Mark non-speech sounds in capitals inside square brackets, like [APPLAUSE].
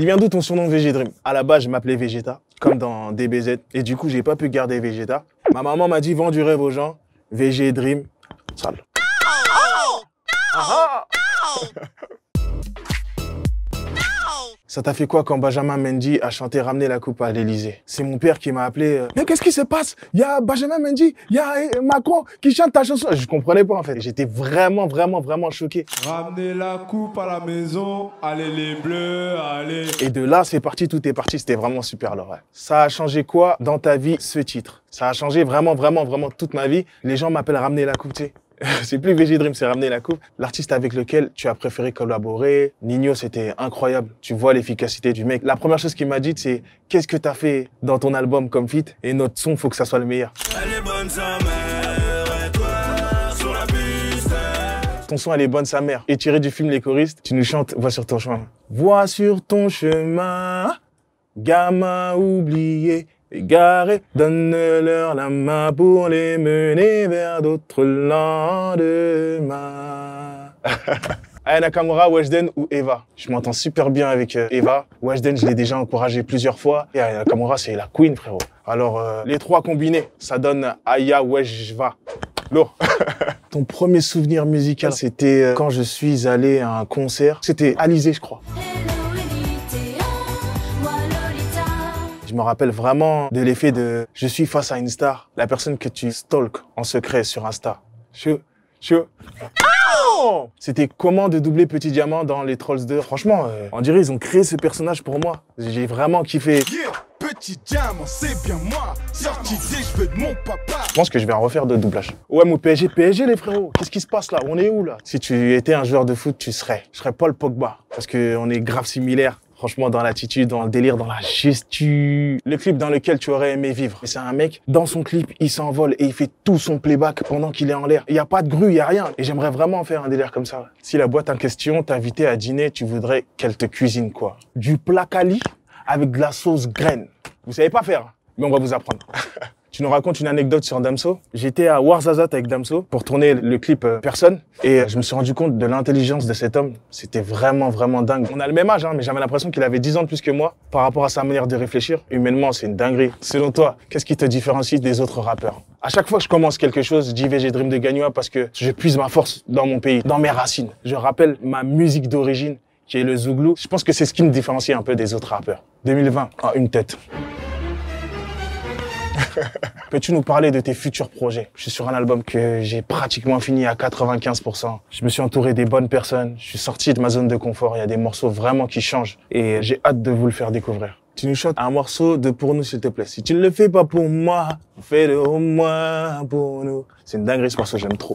Il vient d'où ton surnom dream À la base, je m'appelais Vegeta, comme dans DBZ. Et du coup, j'ai pas pu garder Vegeta. Ma maman m'a dit, vends du rêve aux gens. Végédream, Dream. Ah, oh, oh, oh, ça t'a fait quoi quand Benjamin Mendy a chanté Ramener la coupe à l'Elysée C'est mon père qui m'a appelé. Euh, Mais qu'est-ce qui se passe Il y a Benjamin Mendy, il y a euh, Macron qui chante ta chanson. Je comprenais pas en fait. J'étais vraiment, vraiment, vraiment choqué. Ramener la coupe à la maison, allez les bleus, allez. Et de là, c'est parti, tout est parti. C'était vraiment super, Laura. Ça a changé quoi dans ta vie, ce titre Ça a changé vraiment, vraiment, vraiment toute ma vie. Les gens m'appellent Ramener la coupe, [LAUGHS] c'est plus VG Dream, c'est ramener la coupe. L'artiste avec lequel tu as préféré collaborer, Nino, c'était incroyable. Tu vois l'efficacité du mec. La première chose qu'il m'a dit, c'est qu'est-ce que tu as fait dans ton album comme feat Et notre son, faut que ça soit le meilleur. ton son elle est bonne sa mère. Et tiré du film Les choristes, tu nous chantes Vois sur ton chemin. Vois sur ton chemin, gamin oublié, Égarés, donne-leur la main pour les mener vers d'autres lendemains. [LAUGHS] Aya Nakamura, Weshden ou Eva. Je m'entends super bien avec euh, Eva. Weshden, je l'ai déjà encouragé plusieurs fois. Et Aya Nakamura, c'est la queen, frérot. Alors, euh, les trois combinés, ça donne Aya Weshva. L'eau [LAUGHS] Ton premier souvenir musical, c'était euh, quand je suis allé à un concert. C'était Alizé, je crois. Hello, je me rappelle vraiment de l'effet de je suis face à une star, la personne que tu stalks en secret sur Insta. Je, je. C'était comment de doubler Petit Diamant dans les Trolls 2. Franchement, euh, on dirait ils ont créé ce personnage pour moi. J'ai vraiment kiffé. petit diamant, c'est bien moi. de mon papa. Je pense que je vais en refaire de doublage. Ouais, mon PSG, PSG les frérots. Qu'est-ce qui se passe là On est où là Si tu étais un joueur de foot, tu serais. Je serais Paul Pogba. Parce qu'on est grave similaire. Franchement, dans l'attitude, dans le délire, dans la gestu. Le clip dans lequel tu aurais aimé vivre. C'est un mec, dans son clip, il s'envole et il fait tout son playback pendant qu'il est en l'air. Il n'y a pas de grue, il n'y a rien. Et j'aimerais vraiment faire un délire comme ça. Si la boîte en question t'invitait à dîner, tu voudrais qu'elle te cuisine quoi Du placali avec de la sauce graine. Vous savez pas faire, hein, mais on va vous apprendre. [LAUGHS] Tu nous racontes une anecdote sur Damso. J'étais à Warzazat avec Damso pour tourner le clip euh, Personne et euh, je me suis rendu compte de l'intelligence de cet homme. C'était vraiment, vraiment dingue. On a le même âge, hein, mais j'avais l'impression qu'il avait 10 ans de plus que moi par rapport à sa manière de réfléchir. Humainement, c'est une dinguerie. Selon toi, qu'est-ce qui te différencie des autres rappeurs À chaque fois que je commence quelque chose, j'y vais, j'ai Dream de Gagnoa parce que je puise ma force dans mon pays, dans mes racines. Je rappelle ma musique d'origine qui est le Zouglou. Je pense que c'est ce qui me différencie un peu des autres rappeurs. 2020, en une tête. [LAUGHS] Peux-tu nous parler de tes futurs projets Je suis sur un album que j'ai pratiquement fini à 95%. Je me suis entouré des bonnes personnes. Je suis sorti de ma zone de confort. Il y a des morceaux vraiment qui changent et j'ai hâte de vous le faire découvrir. Tu nous chantes un morceau de pour nous, s'il te plaît. Si tu ne le fais pas pour moi, fais-le au moins pour nous. C'est une dinguerie ce morceau, j'aime trop.